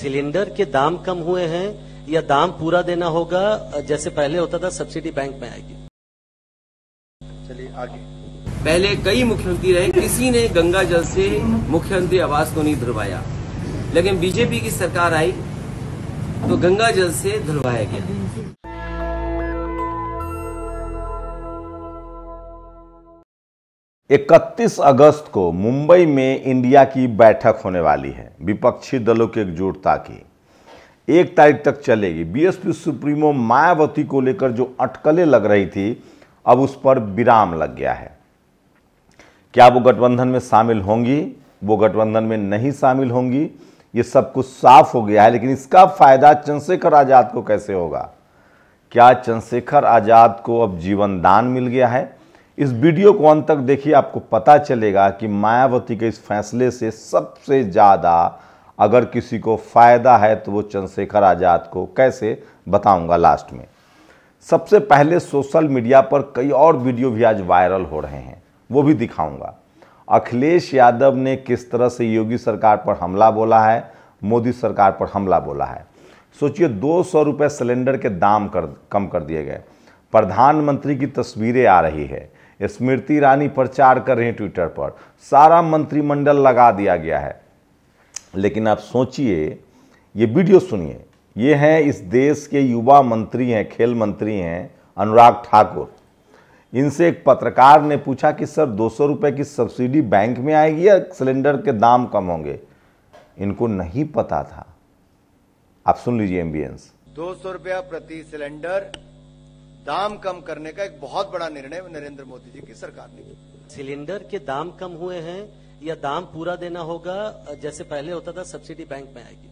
cylinder के दाम कम हुए हैं या दाम पूरा देना होगा जैसे पहले होता था सब्सिडी बैंक में आएगी चलिए आगे पहले कई मुख्यमंत्री रहे किसी ने गंगा जल से मुख्यमंत्री आवास को नहीं धुलवाया लेकिन बीजेपी की सरकार आई तो गंगा जल से धुलवाया गया इकतीस अगस्त को मुंबई में इंडिया की बैठक होने वाली है विपक्षी दलों की एकजुटता की एक तारीख तक चलेगी बीएसपी सुप्रीमो मायावती को लेकर जो अटकलें लग रही थी अब उस पर विराम लग गया है क्या वो गठबंधन में शामिल होंगी वो गठबंधन में नहीं शामिल होंगी ये सब कुछ साफ हो गया है लेकिन इसका फायदा चंद्रशेखर आज़ाद को कैसे होगा क्या चंद्रशेखर आज़ाद को अब जीवन दान मिल गया है इस वीडियो को अंत तक देखिए आपको पता चलेगा कि मायावती के इस फैसले से सबसे ज़्यादा अगर किसी को फ़ायदा है तो वो चंद्रशेखर आज़ाद को कैसे बताऊंगा लास्ट में सबसे पहले सोशल मीडिया पर कई और वीडियो भी आज वायरल हो रहे हैं वो भी दिखाऊंगा अखिलेश यादव ने किस तरह से योगी सरकार पर हमला बोला है मोदी सरकार पर हमला बोला है सोचिए दो सौ रुपये सिलेंडर के दाम कर कम कर दिए गए प्रधानमंत्री की तस्वीरें आ रही है स्मृति ईरानी प्रचार कर रही हैं ट्विटर पर सारा मंत्रिमंडल लगा दिया गया है लेकिन आप सोचिए ये वीडियो सुनिए ये हैं इस देश के युवा मंत्री हैं खेल मंत्री हैं अनुराग ठाकुर इनसे एक पत्रकार ने पूछा कि सर दो सौ की सब्सिडी बैंक में आएगी या सिलेंडर के दाम कम होंगे इनको नहीं पता था आप सुन लीजिए एम्बियंस दो सौ रुपया प्रति सिलेंडर दाम कम करने का एक बहुत बड़ा निर्णय नरेंद्र मोदी जी की सरकार ने सिलेंडर के दाम कम हुए हैं या दाम पूरा देना होगा जैसे पहले होता था सब्सिडी बैंक में आएगी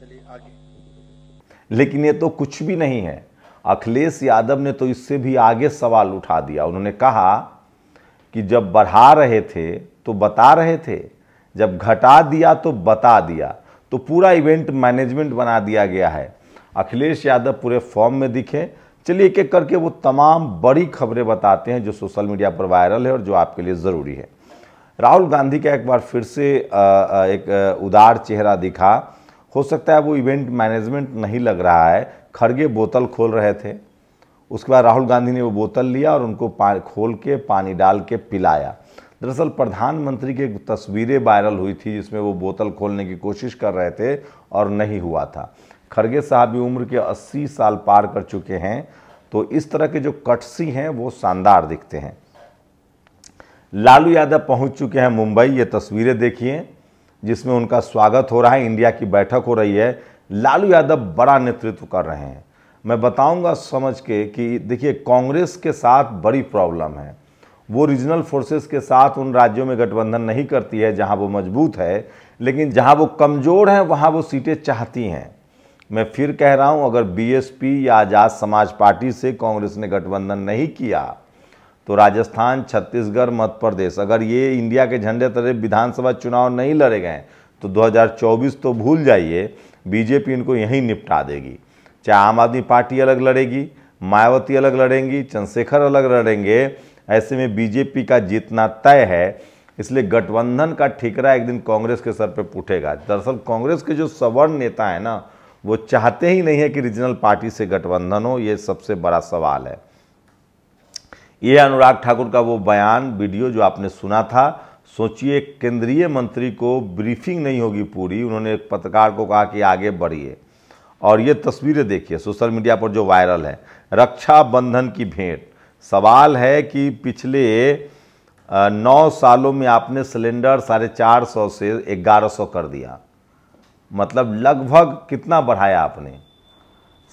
चलिए आगे लेकिन ये तो कुछ भी नहीं है अखिलेश यादव ने तो इससे भी आगे सवाल उठा दिया उन्होंने कहा कि जब बढ़ा रहे थे तो बता रहे थे जब घटा दिया तो बता दिया तो पूरा इवेंट मैनेजमेंट बना दिया गया है अखिलेश यादव पूरे फॉर्म में दिखे चलिए एक एक करके वो तमाम बड़ी खबरें बताते हैं जो सोशल मीडिया पर वायरल है और जो आपके लिए ज़रूरी है राहुल गांधी का एक बार फिर से एक उदार चेहरा दिखा हो सकता है वो इवेंट मैनेजमेंट नहीं लग रहा है खड़गे बोतल खोल रहे थे उसके बाद राहुल गांधी ने वो बोतल लिया और उनको खोल के पानी डाल के पिलाया दरअसल प्रधानमंत्री की तस्वीरें वायरल हुई थी जिसमें वो बोतल खोलने की कोशिश कर रहे थे और नहीं हुआ था खड़गे साहब भी उम्र के 80 साल पार कर चुके हैं तो इस तरह के जो कटसी हैं वो शानदार दिखते हैं लालू यादव पहुंच चुके हैं मुंबई ये तस्वीरें देखिए जिसमें उनका स्वागत हो रहा है इंडिया की बैठक हो रही है लालू यादव बड़ा नेतृत्व कर रहे हैं मैं बताऊंगा समझ के कि देखिए कांग्रेस के साथ बड़ी प्रॉब्लम है वो रीजनल फोर्सेस के साथ उन राज्यों में गठबंधन नहीं करती है जहां वो मजबूत है लेकिन जहां वो कमज़ोर हैं वहां वो सीटें चाहती हैं मैं फिर कह रहा हूं अगर बीएसपी या आज़ाद समाज पार्टी से कांग्रेस ने गठबंधन नहीं किया तो राजस्थान छत्तीसगढ़ मध्य प्रदेश अगर ये इंडिया के झंडे तले विधानसभा चुनाव नहीं लड़े गए तो 2024 तो भूल जाइए बीजेपी इनको यहीं निपटा देगी चाहे आम आदमी पार्टी अलग लड़ेगी मायावती अलग लड़ेंगी चंद्रशेखर अलग लड़ेंगे ऐसे में बीजेपी का जीतना तय है इसलिए गठबंधन का ठीकरा एक दिन कांग्रेस के सर पर उठेगा दरअसल कांग्रेस के जो सवर्ण नेता हैं ना वो चाहते ही नहीं है कि रीजनल पार्टी से गठबंधन हो ये सबसे बड़ा सवाल है ये अनुराग ठाकुर का वो बयान वीडियो जो आपने सुना था सोचिए केंद्रीय मंत्री को ब्रीफिंग नहीं होगी पूरी उन्होंने एक पत्रकार को कहा कि आगे बढ़िए और ये तस्वीरें देखिए सोशल मीडिया पर जो वायरल है रक्षाबंधन की भेंट सवाल है कि पिछले नौ सालों में आपने सिलेंडर साढ़े चार सौ से ग्यारह सौ कर दिया मतलब लगभग कितना बढ़ाया आपने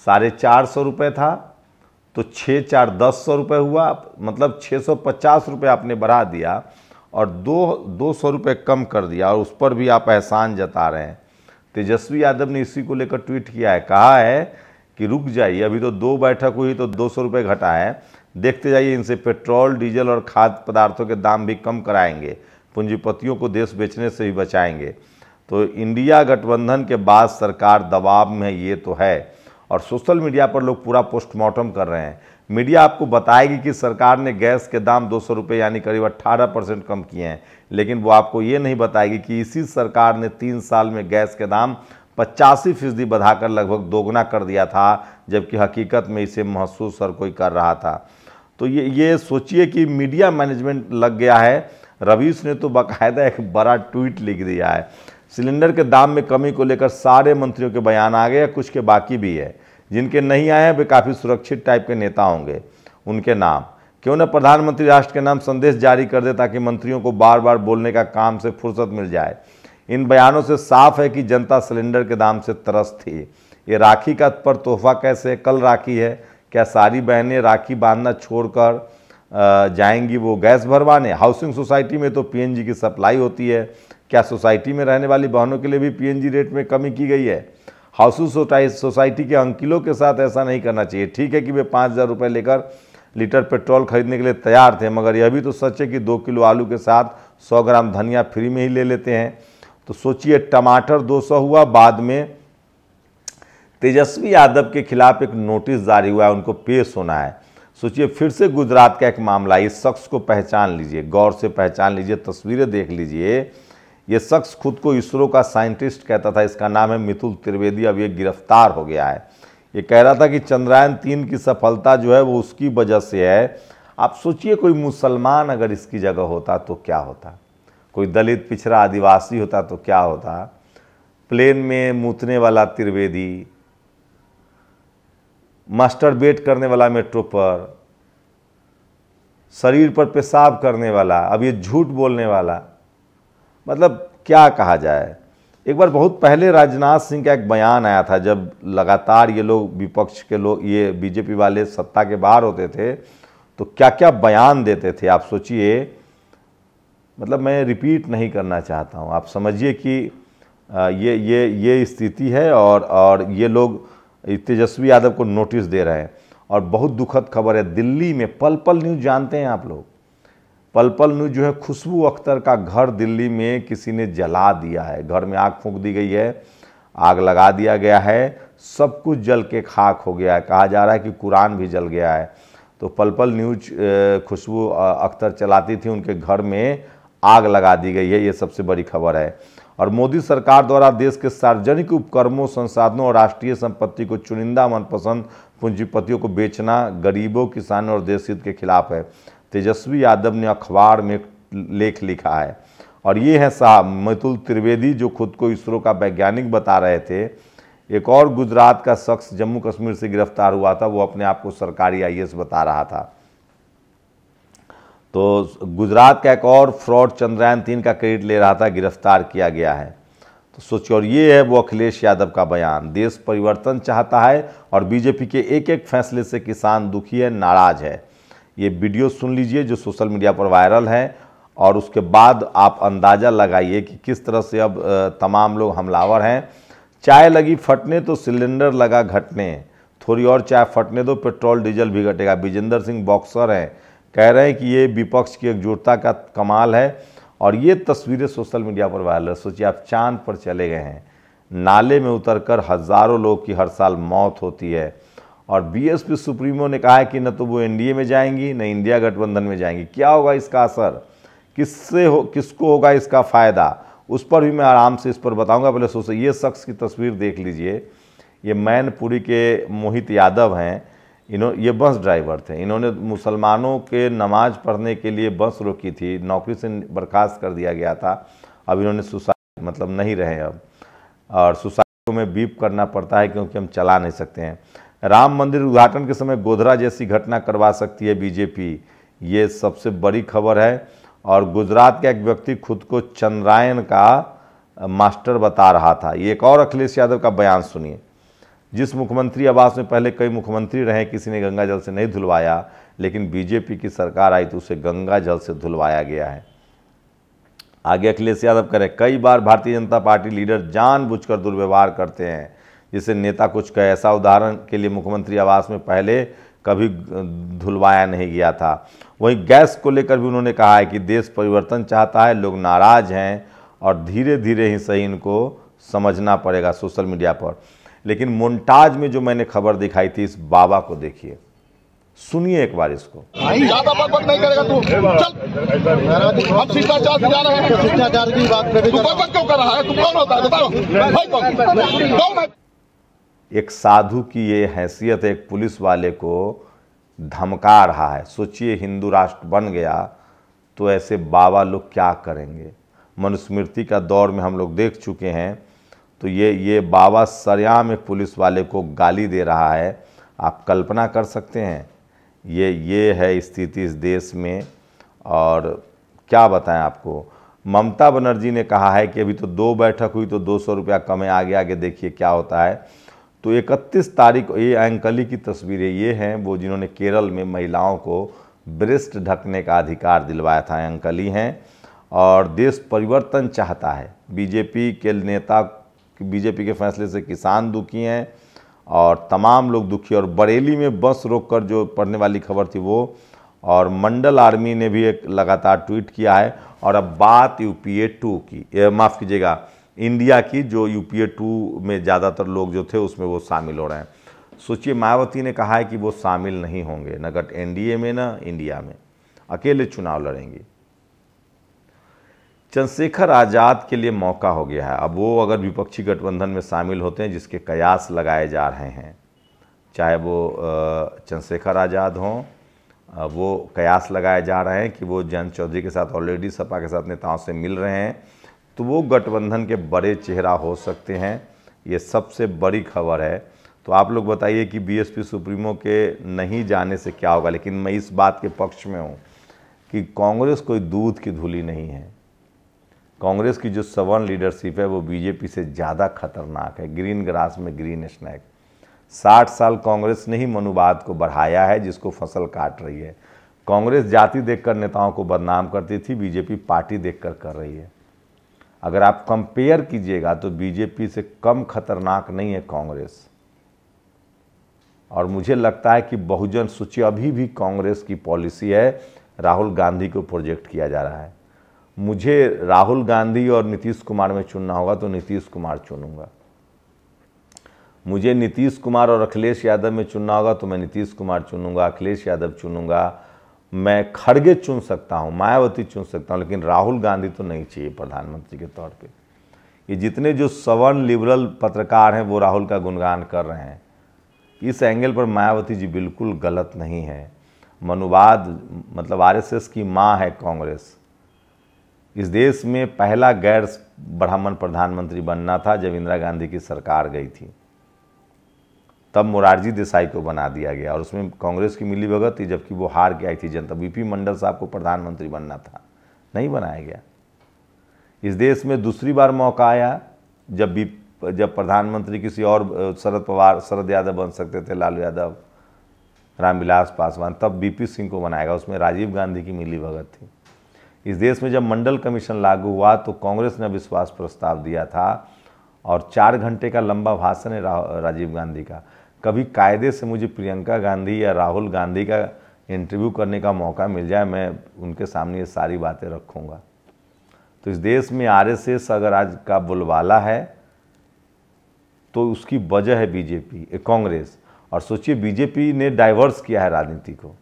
साढ़े चार सौ रुपये था तो छः चार दस सौ रुपये हुआ मतलब छः सौ पचास रुपये आपने बढ़ा दिया और दो दो सौ रुपये कम कर दिया और उस पर भी आप एहसान जता रहे हैं तेजस्वी यादव ने इसी को लेकर ट्वीट किया है कहा है कि रुक जाइए अभी तो दो बैठक हुई तो दो सौ रुपये घटा है देखते जाइए इनसे पेट्रोल डीजल और खाद्य पदार्थों के दाम भी कम कराएंगे पूंजीपतियों को देश बेचने से ही बचाएंगे तो इंडिया गठबंधन के बाद सरकार दबाव में ये तो है और सोशल मीडिया पर लोग पूरा पोस्टमार्टम कर रहे हैं मीडिया आपको बताएगी कि सरकार ने गैस के दाम दो सौ रुपये यानी करीब अट्ठारह परसेंट कम किए हैं लेकिन वो आपको ये नहीं बताएगी कि इसी सरकार ने तीन साल में गैस के दाम पचासी फीसदी बढ़ाकर लगभग दोगुना कर दिया था जबकि हकीकत में इसे महसूस हर कोई कर रहा था तो ये ये सोचिए कि मीडिया मैनेजमेंट लग गया है रवीश ने तो बाकायदा एक बड़ा ट्वीट लिख दिया है सिलेंडर के दाम में कमी को लेकर सारे मंत्रियों के बयान आ गए कुछ के बाकी भी है जिनके नहीं आए हैं वे काफ़ी सुरक्षित टाइप के नेता होंगे उनके नाम क्यों न प्रधानमंत्री राष्ट्र के नाम संदेश जारी कर दे ताकि मंत्रियों को बार बार बोलने का काम से फुर्सत मिल जाए इन बयानों से साफ है कि जनता सिलेंडर के दाम से तरस थी ये राखी का पर तोहफा कैसे कल राखी है क्या सारी बहनें राखी बांधना छोड़कर जाएंगी वो गैस भरवाने हाउसिंग सोसाइटी में तो पीएनजी की सप्लाई होती है क्या सोसाइटी में रहने वाली बहनों के लिए भी पीएनजी रेट में कमी की गई है हाउसेस सोसाइटी के अंकिलों के साथ ऐसा नहीं करना चाहिए ठीक है कि वे पाँच हज़ार रुपये लेकर लीटर पेट्रोल खरीदने के लिए तैयार थे मगर यह भी तो सच है कि दो किलो आलू के साथ सौ ग्राम धनिया फ्री में ही ले लेते हैं तो सोचिए टमाटर दो सौ हुआ बाद में तेजस्वी यादव के खिलाफ एक नोटिस जारी हुआ है उनको पेश होना है सोचिए फिर से गुजरात का एक मामला इस शख्स को पहचान लीजिए गौर से पहचान लीजिए तस्वीरें देख लीजिए ये शख्स खुद को इसरो का साइंटिस्ट कहता था इसका नाम है मिथुल त्रिवेदी अब ये गिरफ्तार हो गया है ये कह रहा था कि चंद्रयान तीन की सफलता जो है वो उसकी वजह से है आप सोचिए कोई मुसलमान अगर इसकी जगह होता तो क्या होता कोई दलित पिछड़ा आदिवासी होता तो क्या होता प्लेन में मूतने वाला त्रिवेदी मास्टर बेट करने वाला मेट्रो पर शरीर पर पेशाब करने वाला अब ये झूठ बोलने वाला मतलब क्या कहा जाए एक बार बहुत पहले राजनाथ सिंह का एक बयान आया था जब लगातार ये लोग विपक्ष के लोग ये बीजेपी वाले सत्ता के बाहर होते थे तो क्या क्या बयान देते थे आप सोचिए मतलब मैं रिपीट नहीं करना चाहता हूँ आप समझिए कि ये ये ये स्थिति है और और ये लोग तेजस्वी यादव को नोटिस दे रहे हैं और बहुत दुखद खबर है दिल्ली में पल पल न्यूज़ जानते हैं आप लोग पल पल में जो है खुशबू अख्तर का घर दिल्ली में किसी ने जला दिया है घर में आग फूंक दी गई है आग लगा दिया गया है सब कुछ जल के खाक हो गया है कहा जा रहा है कि कुरान भी जल गया है तो पल पल न्यूज खुशबू अख्तर चलाती थी उनके घर में आग लगा दी गई है ये सबसे बड़ी खबर है और मोदी सरकार द्वारा देश के सार्वजनिक उपक्रमों संसाधनों और राष्ट्रीय संपत्ति को चुनिंदा मनपसंद पूंजीपतियों को बेचना गरीबों किसानों और देश हित के खिलाफ है तेजस्वी यादव ने अखबार में लेख लिखा है और ये है साहब मितुल त्रिवेदी जो खुद को इसरो का वैज्ञानिक बता रहे थे एक और गुजरात का शख्स जम्मू कश्मीर से गिरफ्तार हुआ था वो अपने आप को सरकारी आई बता रहा था तो गुजरात का एक और फ्रॉड चंद्रयान तीन का क्रेडिट ले रहा था गिरफ्तार किया गया है तो सोचो और ये है वो अखिलेश यादव का बयान देश परिवर्तन चाहता है और बीजेपी के एक एक फैसले से किसान दुखी है नाराज है ये वीडियो सुन लीजिए जो सोशल मीडिया पर वायरल है और उसके बाद आप अंदाज़ा लगाइए कि किस तरह से अब तमाम लोग हमलावर हैं चाय लगी फटने तो सिलेंडर लगा घटने थोड़ी और चाय फटने दो पेट्रोल डीजल भी घटेगा विजेंद्र सिंह बॉक्सर हैं कह रहे हैं कि ये विपक्ष की एकजुटता का कमाल है और ये तस्वीरें सोशल मीडिया पर वायरल है सोचिए आप चांद पर चले गए हैं नाले में उतरकर हज़ारों लोग की हर साल मौत होती है और बीएसपी सुप्रीमो ने कहा है कि न तो वो एनडीए में जाएंगी न इंडिया गठबंधन में जाएंगी क्या होगा इसका असर किससे हो किसको होगा इसका फ़ायदा उस पर भी मैं आराम से इस पर बताऊंगा पहले सोचो ये शख्स की तस्वीर देख लीजिए ये मैनपुरी के मोहित यादव हैं इन्हों ये बस ड्राइवर थे इन्होंने मुसलमानों के नमाज पढ़ने के लिए बस रोकी थी नौकरी से बर्खास्त कर दिया गया था अब इन्होंने सुसाइड मतलब नहीं रहे अब और सुसाइड को में बीप करना पड़ता है क्योंकि हम चला नहीं सकते हैं राम मंदिर उद्घाटन के समय गोधरा जैसी घटना करवा सकती है बीजेपी ये सबसे बड़ी खबर है और गुजरात का एक व्यक्ति खुद को चंद्रायन का मास्टर बता रहा था ये एक और अखिलेश यादव का बयान सुनिए जिस मुख्यमंत्री आवास में पहले कई मुख्यमंत्री रहे किसी ने गंगा जल से नहीं धुलवाया लेकिन बीजेपी की सरकार आई तो उसे गंगा जल से धुलवाया गया है आगे अखिलेश यादव करें कई बार भारतीय जनता पार्टी लीडर जानबूझकर दुर्व्यवहार करते हैं जिसे नेता कुछ कहे ऐसा उदाहरण के लिए मुख्यमंत्री आवास में पहले कभी धुलवाया नहीं गया था वहीं गैस को लेकर भी उन्होंने कहा है कि देश परिवर्तन चाहता है लोग नाराज़ हैं और धीरे धीरे ही सही इनको समझना पड़ेगा सोशल मीडिया पर लेकिन मोन्टाज में जो मैंने खबर दिखाई थी इस बाबा को देखिए सुनिए एक बार इसको ज्यादा बक नहीं करेगा तू चल हम शिष्टाचार से जा रहे हैं शिष्टाचार की बात पे तू बक क्यों कर रहा है तू कौन होता है बताओ भाई कौन कौन है एक साधु की ये हैसियत एक पुलिस वाले को धमका रहा है सोचिए हिंदू राष्ट्र बन गया तो ऐसे बाबा लोग क्या करेंगे मनुस्मृति का दौर में हम लोग देख चुके हैं तो ये ये बाबा सरयाम एक पुलिस वाले को गाली दे रहा है आप कल्पना कर सकते हैं ये ये है स्थिति इस देश में और क्या बताएं आपको ममता बनर्जी ने कहा है कि अभी तो दो बैठक हुई तो दो सौ रुपया कमे आगे आगे देखिए क्या होता है तो 31 तारीख ये एंकली की तस्वीरें ये हैं वो जिन्होंने केरल में महिलाओं को ब्रेस्ट ढकने का अधिकार दिलवाया था एंकली हैं और देश परिवर्तन चाहता है बीजेपी के नेता बीजेपी के फैसले से किसान दुखी हैं और तमाम लोग दुखी और बरेली में बस रोककर जो पढ़ने वाली खबर थी वो और मंडल आर्मी ने भी एक लगातार ट्वीट किया है और अब बात यूपीए टू की माफ़ कीजिएगा इंडिया की जो यूपीए टू में ज़्यादातर लोग जो थे उसमें वो शामिल हो रहे हैं सोचिए मायावती ने कहा है कि वो शामिल नहीं होंगे न गट एनडीए में न इंडिया में अकेले चुनाव लड़ेंगे चंद्रशेखर आज़ाद के लिए मौका हो गया है अब वो अगर विपक्षी गठबंधन में शामिल होते हैं जिसके कयास लगाए जा रहे हैं चाहे वो चंद्रशेखर आज़ाद हों वो कयास लगाए जा रहे हैं कि वो जयंत चौधरी के साथ ऑलरेडी सपा के साथ नेताओं से मिल रहे हैं तो वो गठबंधन के बड़े चेहरा हो सकते हैं ये सबसे बड़ी खबर है तो आप लोग बताइए कि बीएसपी सुप्रीमो के नहीं जाने से क्या होगा लेकिन मैं इस बात के पक्ष में हूँ कि कांग्रेस कोई दूध की धूली नहीं है कांग्रेस की जो सवर्ण लीडरशिप है वो बीजेपी से ज़्यादा खतरनाक है ग्रीन ग्रास में ग्रीन स्नैक साठ साल कांग्रेस ने ही मनुवाद को बढ़ाया है जिसको फसल काट रही है कांग्रेस जाति देखकर नेताओं को बदनाम करती थी बीजेपी पार्टी देखकर कर रही है अगर आप कंपेयर कीजिएगा तो बीजेपी से कम खतरनाक नहीं है कांग्रेस और मुझे लगता है कि बहुजन सूची अभी भी कांग्रेस की पॉलिसी है राहुल गांधी को प्रोजेक्ट किया जा रहा है मुझे राहुल गांधी और नीतीश कुमार में चुनना होगा तो नीतीश कुमार चुनूंगा मुझे नीतीश कुमार और अखिलेश यादव में चुनना होगा तो मैं नीतीश कुमार चुनूंगा अखिलेश यादव चुनूंगा मैं खड़गे चुन सकता हूँ मायावती चुन सकता हूँ लेकिन राहुल गांधी तो नहीं चाहिए प्रधानमंत्री के तौर पे ये जितने जो सवर्ण लिबरल पत्रकार हैं वो राहुल का गुणगान कर रहे हैं इस एंगल पर मायावती जी बिल्कुल गलत नहीं है मनुवाद मतलब आरएसएस की माँ है कांग्रेस इस देश में पहला गैर ब्राह्मण प्रधानमंत्री बनना था जब इंदिरा गांधी की सरकार गई थी तब मुरारजी देसाई को बना दिया गया और उसमें कांग्रेस की मिली भगत थी जबकि वो हार के आई थी जनता बीपी मंडल साहब को प्रधानमंत्री बनना था नहीं बनाया गया इस देश में दूसरी बार मौका आया जब बी जब प्रधानमंत्री किसी और शरद पवार शरद यादव बन सकते थे लालू यादव रामविलास पासवान तब बीपी सिंह को बनाएगा उसमें राजीव गांधी की मिली भगत थी इस देश में जब मंडल कमीशन लागू हुआ तो कांग्रेस ने विश्वास प्रस्ताव दिया था और चार घंटे का लंबा भाषण है राजीव गांधी का कभी कायदे से मुझे प्रियंका गांधी या राहुल गांधी का इंटरव्यू करने का मौका मिल जाए मैं उनके सामने ये सारी बातें रखूँगा तो इस देश में आरएसएस अगर आज का बुलवाला है तो उसकी वजह है बीजेपी कांग्रेस और सोचिए बीजेपी ने डाइवर्स किया है राजनीति को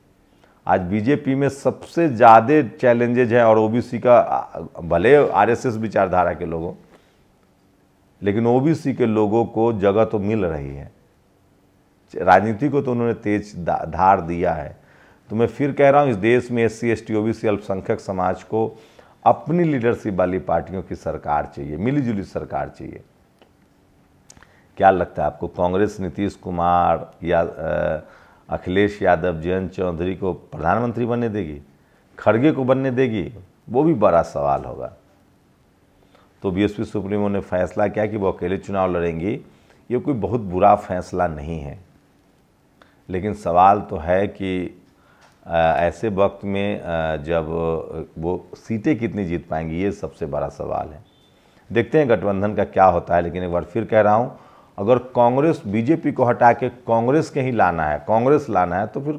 आज बीजेपी में सबसे ज़्यादा चैलेंजेज हैं और ओबीसी का भले आरएसएस विचारधारा के लोगों लेकिन ओबीसी के लोगों को जगह तो मिल रही है राजनीति को तो उन्होंने तेज धार दिया है तो मैं फिर कह रहा हूँ इस देश में S C S T O B C अल्पसंख्यक समाज को अपनी लीडरशिप वाली पार्टियों की सरकार चाहिए मिलीजुली सरकार चाहिए क्या लगता है आपको कांग्रेस नीतीश कुमार या अखिलेश यादव जयंत चौधरी को प्रधानमंत्री बनने देगी खड़गे को बनने देगी वो भी बड़ा सवाल होगा तो बीएसपी सुप्रीमो ने फैसला किया कि वो अकेले चुनाव लड़ेंगी ये कोई बहुत बुरा फैसला नहीं है लेकिन सवाल तो है कि ऐसे वक्त में जब वो सीटें कितनी जीत पाएंगी ये सबसे बड़ा सवाल है देखते हैं गठबंधन का क्या होता है लेकिन एक बार फिर कह रहा हूँ अगर कांग्रेस बीजेपी को हटा के कांग्रेस के ही लाना है कांग्रेस लाना है तो फिर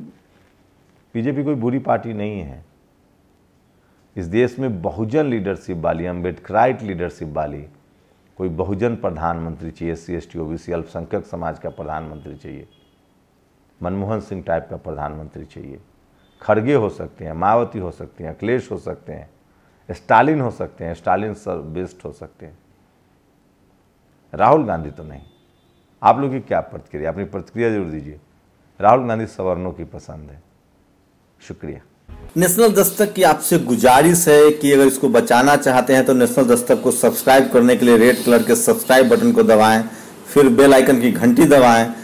बीजेपी कोई बुरी पार्टी नहीं है इस देश में बहुजन लीडरशिप वाली अम्बेडकराइट लीडरशिप वाली कोई बहुजन प्रधानमंत्री चाहिए C S T O B C अल्पसंख्यक समाज का प्रधानमंत्री चाहिए मनमोहन सिंह टाइप का प्रधानमंत्री चाहिए खड़गे हो सकते हैं मायावती हो सकती हैं अखिलेश हो सकते हैं स्टालिन हो सकते हैं स्टालिन सर बेस्ट हो सकते हैं राहुल गांधी तो नहीं आप लोग की क्या प्रतिक्रिया अपनी प्रतिक्रिया जरूर दीजिए राहुल गांधी सवर्णों की पसंद है शुक्रिया नेशनल दस्तक की आपसे गुजारिश है कि अगर इसको बचाना चाहते हैं तो नेशनल दस्तक को सब्सक्राइब करने के लिए रेड कलर के सब्सक्राइब बटन को दबाएं फिर बेल आइकन की घंटी दबाएं